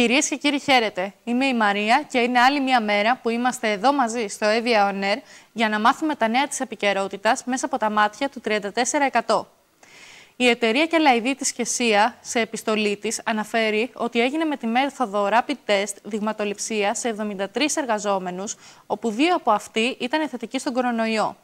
Κυρίες και κύριοι χαίρετε, είμαι η Μαρία και είναι άλλη μια μέρα που είμαστε εδώ μαζί στο Evia On Air για να μάθουμε τα νέα της επικαιρότητας μέσα από τα μάτια του 34%. Η εταιρεία λαϊδή της Κεσία σε επιστολή της αναφέρει ότι έγινε με τη μέθοδο rapid test δειγματοληψίας σε 73 εργαζόμενους, όπου δύο από αυτοί ήταν θετικοί στον κορονοϊό.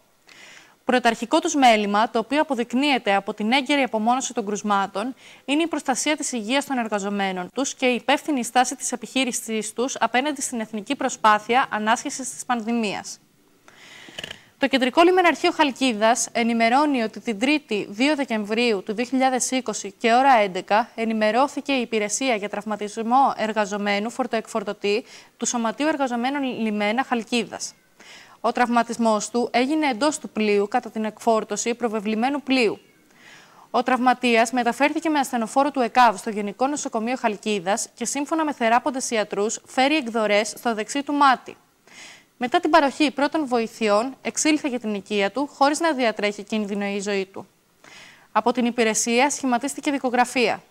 Πρωταρχικό τους μέλημα, το οποίο αποδεικνύεται από την έγκαιρη απομόνωση των κρουσμάτων, είναι η προστασία της υγείας των εργαζομένων τους και η υπεύθυνη στάση της επιχείρησής τους απέναντι στην εθνική προσπάθεια ανάσχεσης της πανδημίας. Το Κεντρικό Λιμεναρχείο Χαλκίδας ενημερώνει ότι την 3η 2 Δεκεμβρίου του 2020 και ώρα 11 ενημερώθηκε η Υπηρεσία για Τραυματισμό Εργαζομένου Φορτοεκφορτωτή του Σωματείου Εργαζομένων Λιμένα Χαλκίδας. Ο τραυματισμός του έγινε εντός του πλοίου κατά την εκφόρτωση προβεβλημένου πλοίου. Ο τραυματίας μεταφέρθηκε με ασθενοφόρο του ΕΚΑΒ στο Γενικό Νοσοκομείο Χαλκίδας και σύμφωνα με θεράποντες ιατρούς φέρει εκδορές στο δεξί του μάτι. Μετά την παροχή πρώτων βοηθειών, εξήλθε για την οικία του χωρίς να διατρέχει κίνδυνο η ζωή του. Από την υπηρεσία σχηματίστηκε δικογραφία.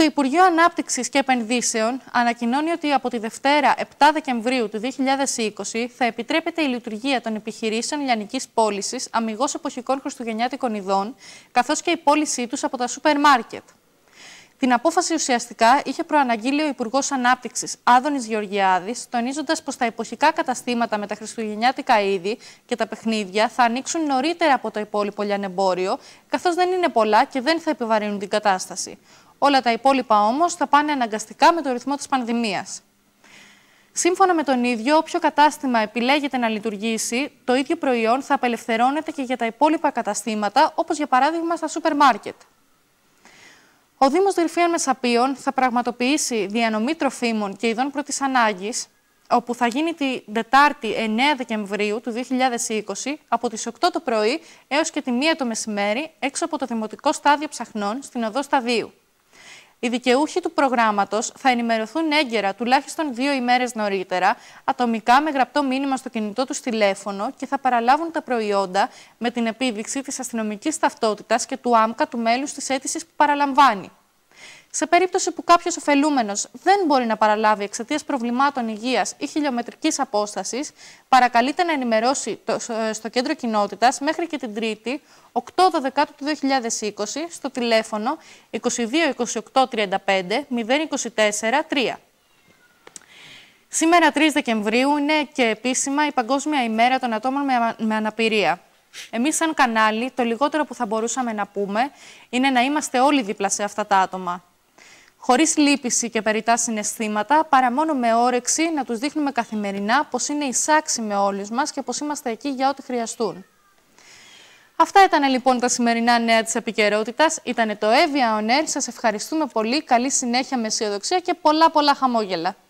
Το Υπουργείο Ανάπτυξης και Επενδύσεων ανακοινώνει ότι από τη Δευτέρα 7 Δεκεμβρίου του 2020 θα επιτρέπεται η λειτουργία των επιχειρήσεων λιανικής πώλησης αμυγός εποχικών χριστουγεννιάτικων ειδών, καθώς και η πώλησή τους από τα σούπερ μάρκετ. Την απόφαση ουσιαστικά είχε προαναγγείλει ο Υπουργός Ανάπτυξης Άδωνης Γεωργιάδης, τονίζοντας πως τα εποχικά καταστήματα με τα χριστουγεννιάτικα είδη και τα παιχνίδια θα ανοίξουν νωρίτερα από το υπόλοιπο λιανεμπόριο, καθώς δεν είναι πολλά και δεν θα επιβαρύνουν την κατάσταση. Όλα τα υπόλοιπα όμως θα πάνε αναγκαστικά με το ρυθμό της πανδημίας. Σύμφωνα με τον ίδιο, όποιο κατάστημα επιλέγεται να λειτουργήσει, το ίδιο προϊόν θα απελευθερώνεται και για τα υπόλοιπα καταστήματα, όπως για παράδειγμα στα σούπερ μάρκετ. Ο Δήμος Δελφίων Μεσαπίων θα πραγματοποιήσει διανομή τροφίμων και ειδών πρώτης ανάγκης, όπου θα γίνει την Δετάρτη 9 Δεκεμβρίου του 2020, από τις 8 το πρωί έως και τη 1 το μεσημέρι, έξω από το Δημοτικό Στάδιο Ψαχνών, στην Οδό Σταδίου. Οι δικαιούχοι του προγράμματος θα ενημερωθούν έγκαιρα, τουλάχιστον δύο ημέρες νωρίτερα, ατομικά με γραπτό μήνυμα στο κινητό τους τηλέφωνο και θα παραλάβουν τα προϊόντα με την επίδειξη της αστυνομικής ταυτότητας και του άμκα του μέλους της αίτησης που παραλαμβάνει. Σε περίπτωση που κάποιος ωφελούμενος δεν μπορεί να παραλάβει εξαιτίας προβλημάτων υγείας ή χιλιομετρικής απόστασης, παρακαλείται να ενημερώσει το, ε, στο κέντρο κοινότητας μέχρι και την Τρίτη, 8 Δεκάτου του 2020, στο τηλέφωνο 22 28 35 024 3. Σήμερα 3 Δεκεμβρίου είναι και επίσημα η Παγκόσμια ημέρα των ατόμων με αναπηρία. Εμείς σαν κανάλι το λιγότερο που θα μπορούσαμε να πούμε είναι να είμαστε όλοι δίπλα σε αυτά τα άτομα χωρίς λύπηση και περιτά συναισθήματα, παρά μόνο με όρεξη να τους δείχνουμε καθημερινά πως είναι εισάξιμοι με όλους μας και πως είμαστε εκεί για ό,τι χρειαστούν. Αυτά ήταν λοιπόν τα σημερινά νέα της επικαιρότητας. Ήταν το Evia On Air. Σας ευχαριστούμε πολύ. Καλή συνέχεια με αισιοδοξία και πολλά πολλά χαμόγελα.